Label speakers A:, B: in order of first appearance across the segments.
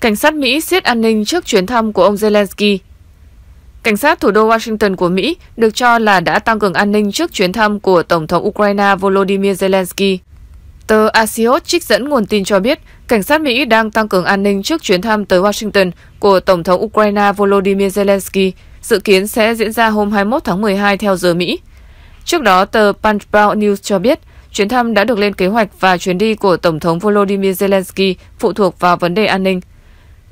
A: Cảnh sát Mỹ siết an ninh trước chuyến thăm của ông Zelensky. Cảnh sát thủ đô Washington của Mỹ được cho là đã tăng cường an ninh trước chuyến thăm của Tổng thống Ukraine Volodymyr Zelensky. Tờ Axios trích dẫn nguồn tin cho biết, cảnh sát Mỹ đang tăng cường an ninh trước chuyến thăm tới Washington của Tổng thống Ukraine Volodymyr Zelensky, dự kiến sẽ diễn ra hôm 21 tháng 12 theo giờ Mỹ. Trước đó, tờ Punchbowl News cho biết, chuyến thăm đã được lên kế hoạch và chuyến đi của Tổng thống Volodymyr Zelensky phụ thuộc vào vấn đề an ninh.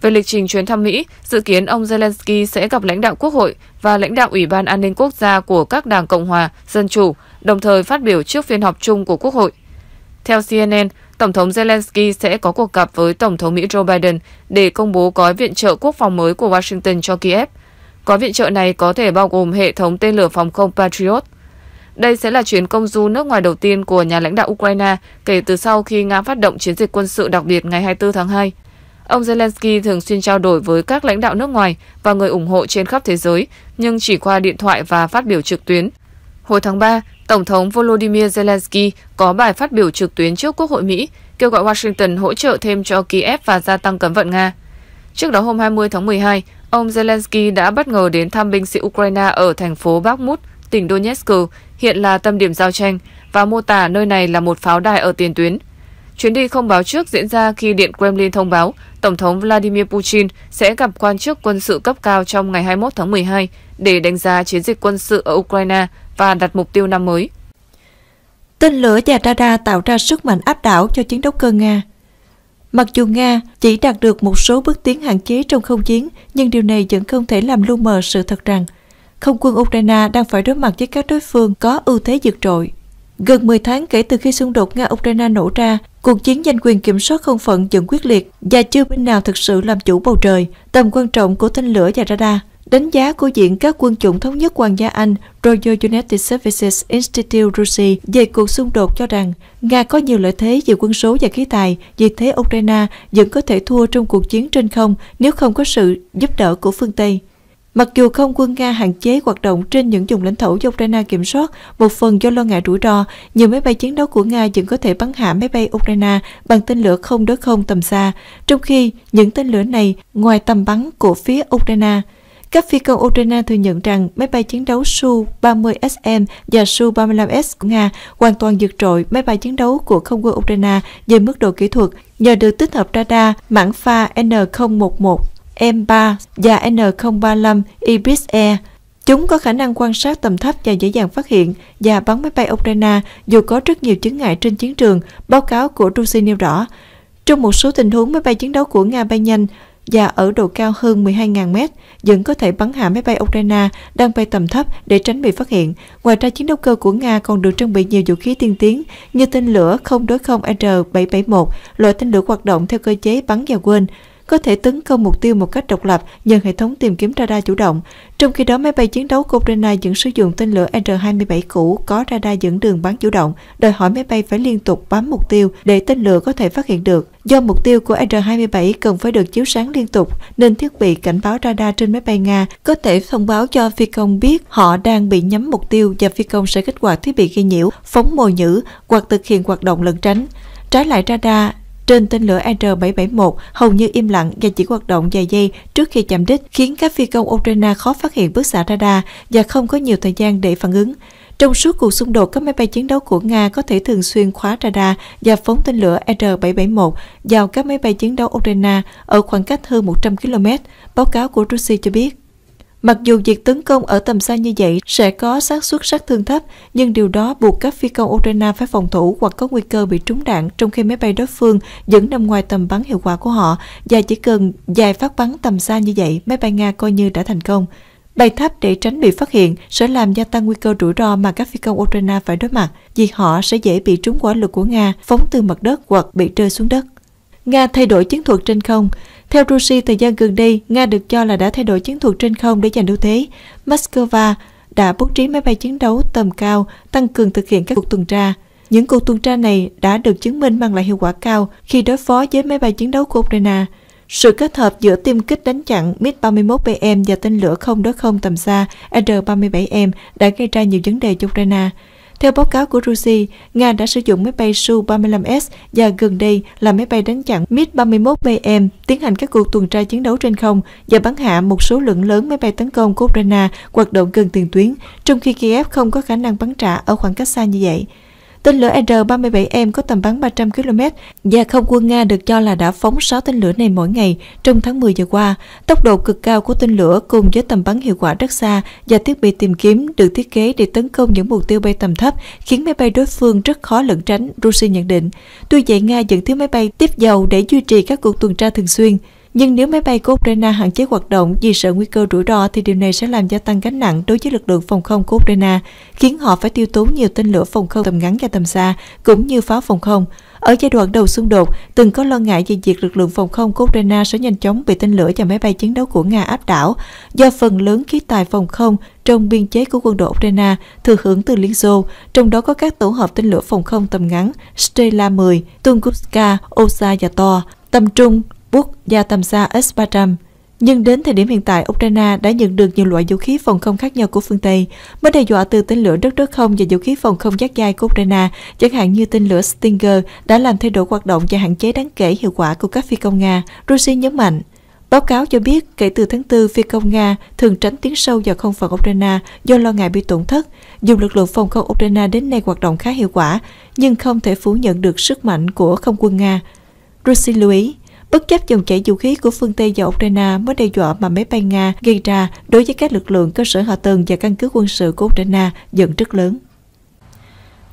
A: Về lịch trình chuyến thăm Mỹ, dự kiến ông Zelensky sẽ gặp lãnh đạo Quốc hội và lãnh đạo Ủy ban An ninh Quốc gia của các đảng Cộng hòa, Dân chủ, đồng thời phát biểu trước phiên họp chung của Quốc hội. Theo CNN, Tổng thống Zelensky sẽ có cuộc gặp với Tổng thống Mỹ Joe Biden để công bố gói viện trợ quốc phòng mới của Washington cho Kiev. Gói viện trợ này có thể bao gồm hệ thống tên lửa phòng không Patriot. Đây sẽ là chuyến công du nước ngoài đầu tiên của nhà lãnh đạo Ukraine kể từ sau khi Nga phát động chiến dịch quân sự đặc biệt ngày 24 tháng 2. Ông Zelensky thường xuyên trao đổi với các lãnh đạo nước ngoài và người ủng hộ trên khắp thế giới, nhưng chỉ qua điện thoại và phát biểu trực tuyến. Hồi tháng 3, Tổng thống Volodymyr Zelensky có bài phát biểu trực tuyến trước Quốc hội Mỹ, kêu gọi Washington hỗ trợ thêm cho Kiev và gia tăng cấm vận Nga. Trước đó hôm 20 tháng 12, ông Zelensky đã bất ngờ đến thăm binh sĩ Ukraine ở thành phố Bakhmut, tỉnh Donetsk, hiện là tâm điểm giao tranh, và mô tả nơi này là một pháo đài ở tiền tuyến. Chuyến đi không báo trước diễn ra khi Điện Kremlin thông báo Tổng thống Vladimir Putin sẽ gặp quan chức quân sự cấp cao trong ngày 21 tháng 12 để đánh giá chiến dịch quân sự ở Ukraine và đặt mục tiêu năm mới. Tên lửa và radar tạo ra sức mạnh áp đảo cho chiến đấu cơ Nga. Mặc dù Nga
B: chỉ đạt được một số bước tiến hạn chế trong không chiến, nhưng điều này vẫn không thể làm lu mờ sự thật rằng không quân Ukraine đang phải đối mặt với các đối phương có ưu thế vượt trội. Gần 10 tháng kể từ khi xung đột Nga-Ukraine nổ ra, Cuộc chiến giành quyền kiểm soát không phận vẫn quyết liệt và chưa bên nào thực sự làm chủ bầu trời, tầm quan trọng của tên lửa và radar. Đánh giá của Diện các quân chủng thống nhất Hoàng gia Anh, Royal United Services Institute Russia về cuộc xung đột cho rằng Nga có nhiều lợi thế về quân số và khí tài, vì thế Ukraine vẫn có thể thua trong cuộc chiến trên không nếu không có sự giúp đỡ của phương Tây. Mặc dù không quân Nga hạn chế hoạt động trên những vùng lãnh thổ do Ukraine kiểm soát, một phần do lo ngại rủi ro, nhiều máy bay chiến đấu của Nga vẫn có thể bắn hạ máy bay Ukraine bằng tên lửa không đối không tầm xa, trong khi những tên lửa này ngoài tầm bắn của phía Ukraine. Các phi công Ukraine thừa nhận rằng máy bay chiến đấu Su-30SM và Su-35S của Nga hoàn toàn vượt trội máy bay chiến đấu của không quân Ukraine về mức độ kỹ thuật nhờ được tích hợp radar mảng pha N011 M3 và N035 Ibis Air. Chúng có khả năng quan sát tầm thấp và dễ dàng phát hiện và bắn máy bay Ukraine dù có rất nhiều chứng ngại trên chiến trường, báo cáo của Rusi nêu rõ. Trong một số tình huống máy bay chiến đấu của Nga bay nhanh và ở độ cao hơn 12.000 mét, vẫn có thể bắn hạ máy bay Ukraine đang bay tầm thấp để tránh bị phát hiện. Ngoài ra, chiến đấu cơ của Nga còn được trang bị nhiều vũ khí tiên tiến như tên lửa không đối không R-771, loại tên lửa hoạt động theo cơ chế bắn và quên có thể tấn công mục tiêu một cách độc lập nhờ hệ thống tìm kiếm radar chủ động. Trong khi đó, máy bay chiến đấu của Ukraine vẫn sử dụng tên lửa R-27 cũ có radar dẫn đường bắn chủ động, đòi hỏi máy bay phải liên tục bám mục tiêu để tên lửa có thể phát hiện được. Do mục tiêu của R-27 cần phải được chiếu sáng liên tục, nên thiết bị cảnh báo radar trên máy bay Nga có thể thông báo cho phi công biết họ đang bị nhắm mục tiêu và phi công sẽ kích hoạt thiết bị gây nhiễu, phóng mồi nhữ hoặc thực hiện hoạt động lẩn tránh. Trái lại radar trên tên lửa R-771 hầu như im lặng và chỉ hoạt động vài giây trước khi chạm đích, khiến các phi công Ukraine khó phát hiện bức xạ radar và không có nhiều thời gian để phản ứng. Trong suốt cuộc xung đột, các máy bay chiến đấu của Nga có thể thường xuyên khóa radar và phóng tên lửa R-771 vào các máy bay chiến đấu Ukraine ở khoảng cách hơn 100 km, báo cáo của Russia cho biết. Mặc dù việc tấn công ở tầm xa như vậy sẽ có xác suất sát thương thấp, nhưng điều đó buộc các phi công Ukraine phải phòng thủ hoặc có nguy cơ bị trúng đạn trong khi máy bay đối phương vẫn nằm ngoài tầm bắn hiệu quả của họ và chỉ cần dài phát bắn tầm xa như vậy, máy bay Nga coi như đã thành công. Bay thấp để tránh bị phát hiện sẽ làm gia tăng nguy cơ rủi ro mà các phi công Ukraine phải đối mặt vì họ sẽ dễ bị trúng quả lực của Nga phóng từ mặt đất hoặc bị rơi xuống đất. Nga thay đổi chiến thuật trên không. Theo Rusi, thời gian gần đây, Nga được cho là đã thay đổi chiến thuật trên không để giành ưu thế. Moscow đã bố trí máy bay chiến đấu tầm cao, tăng cường thực hiện các cuộc tuần tra. Những cuộc tuần tra này đã được chứng minh mang lại hiệu quả cao khi đối phó với máy bay chiến đấu của Ukraine. Sự kết hợp giữa tiêm kích đánh chặn MiG-31BM và tên lửa không đối không tầm xa R-37M đã gây ra nhiều vấn đề cho Ukraine. Theo báo cáo của Rusi, Nga đã sử dụng máy bay Su-35S và gần đây là máy bay đánh chặn MiG-31BM tiến hành các cuộc tuần tra chiến đấu trên không và bắn hạ một số lượng lớn máy bay tấn công của Ukraine hoạt động gần tiền tuyến, trong khi Kiev không có khả năng bắn trả ở khoảng cách xa như vậy. Tên lửa R-37M có tầm bắn 300 km và không quân Nga được cho là đã phóng 6 tên lửa này mỗi ngày trong tháng 10 vừa qua. Tốc độ cực cao của tên lửa cùng với tầm bắn hiệu quả rất xa và thiết bị tìm kiếm được thiết kế để tấn công những mục tiêu bay tầm thấp khiến máy bay đối phương rất khó lẩn tránh, Russia nhận định. Tuy vậy, Nga dẫn thiếu máy bay tiếp dầu để duy trì các cuộc tuần tra thường xuyên. Nhưng nếu máy bay của Ukraine hạn chế hoạt động vì sợ nguy cơ rủi ro thì điều này sẽ làm gia tăng gánh nặng đối với lực lượng phòng không của Ukraine, khiến họ phải tiêu tốn nhiều tên lửa phòng không tầm ngắn và tầm xa, cũng như pháo phòng không. Ở giai đoạn đầu xung đột, từng có lo ngại về việc lực lượng phòng không của Ukraine sẽ nhanh chóng bị tên lửa và máy bay chiến đấu của Nga áp đảo, do phần lớn khí tài phòng không trong biên chế của quân đội Ukraine thừa hưởng từ Liên Xô, trong đó có các tổ hợp tên lửa phòng không tầm ngắn Strela 10, Tunguska, Osa và Tor, tầm trung Buk và tầm xa S-300. Nhưng đến thời điểm hiện tại, Ukraine đã nhận được nhiều loại vũ khí phòng không khác nhau của phương Tây, mối đe dọa từ tên lửa đất đất không và vũ khí phòng không giác dai của Ukraine, chẳng hạn như tên lửa Stinger, đã làm thay đổi hoạt động và hạn chế đáng kể hiệu quả của các phi công Nga, Russia nhấn mạnh. Báo cáo cho biết, kể từ tháng 4, phi công Nga thường tránh tiến sâu vào không phận Ukraine do lo ngại bị tổn thất. Dù lực lượng phòng không Ukraine đến nay hoạt động khá hiệu quả, nhưng không thể phủ nhận được sức mạnh của không quân Nga. Russia lưu ý, bất chấp dòng chảy vũ khí của phương Tây và Ukraine mới đe dọa mà máy bay Nga gây ra đối với các lực lượng cơ sở hạ tầng và căn cứ quân sự của Ukraine vẫn rất lớn.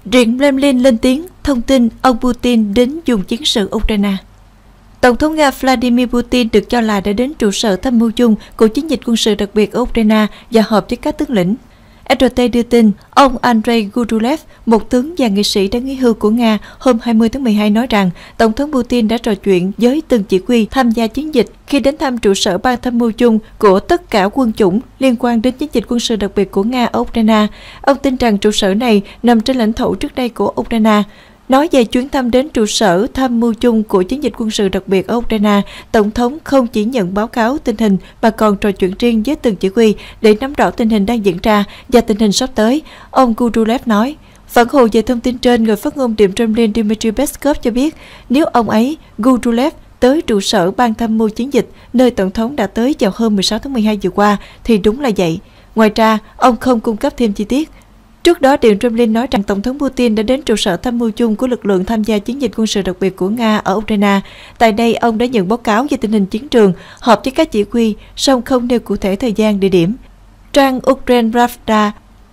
B: Điện Kremlin lên tiếng thông tin ông Putin đến dùng chiến sự Ukraine. Tổng thống Nga Vladimir Putin được cho là đã đến trụ sở tham mưu chung của chiến dịch quân sự đặc biệt ở Ukraine và họp với các tướng lĩnh RT đưa tin, ông Andrei Gudulev, một tướng và nghị sĩ đã nghỉ hưu của Nga hôm 20 tháng 12 nói rằng Tổng thống Putin đã trò chuyện với từng chỉ huy tham gia chiến dịch khi đến thăm trụ sở ban tham mưu chung của tất cả quân chủng liên quan đến chiến dịch quân sự đặc biệt của Nga ở Ukraine. Ông tin rằng trụ sở này nằm trên lãnh thổ trước đây của Ukraine. Nói về chuyến thăm đến trụ sở tham mưu chung của chiến dịch quân sự đặc biệt ở Ukraine, Tổng thống không chỉ nhận báo cáo tình hình mà còn trò chuyện riêng với từng chỉ huy để nắm rõ tình hình đang diễn ra và tình hình sắp tới, ông Kudulev nói. Phản hồi về thông tin trên, người phát ngôn Điện Kremlin Dmitry Peskov cho biết, nếu ông ấy, Gudulev, tới trụ sở Ban tham mưu chiến dịch, nơi Tổng thống đã tới vào hôm 16 tháng 12 vừa qua, thì đúng là vậy. Ngoài ra, ông không cung cấp thêm chi tiết Trước đó, Điện Kremlin nói rằng Tổng thống Putin đã đến trụ sở tham mưu chung của lực lượng tham gia chiến dịch quân sự đặc biệt của Nga ở Ukraine. Tại đây, ông đã nhận báo cáo về tình hình chiến trường, họp với các chỉ huy, song không nêu cụ thể thời gian, địa điểm. Trang Ukraine Pravda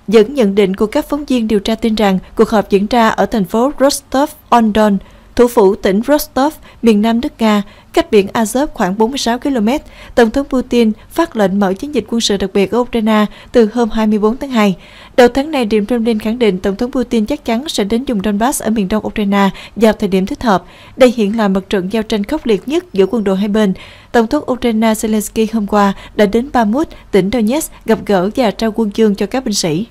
B: dẫn nhận định của các phóng viên điều tra tin rằng cuộc họp diễn ra ở thành phố Rostov-on-Don thủ phủ tỉnh Rostov, miền nam nước Nga, cách biển Azov khoảng 46 km, Tổng thống Putin phát lệnh mở chiến dịch quân sự đặc biệt ở Ukraine từ hôm 24 tháng 2. Đầu tháng này, Điện Kremlin khẳng định Tổng thống Putin chắc chắn sẽ đến vùng Donbass ở miền đông Ukraine vào thời điểm thích hợp. Đây hiện là mặt trận giao tranh khốc liệt nhất giữa quân đội hai bên. Tổng thống Ukraine Zelensky hôm qua đã đến Bamut, tỉnh Donetsk gặp gỡ và trao quân chương cho các binh sĩ.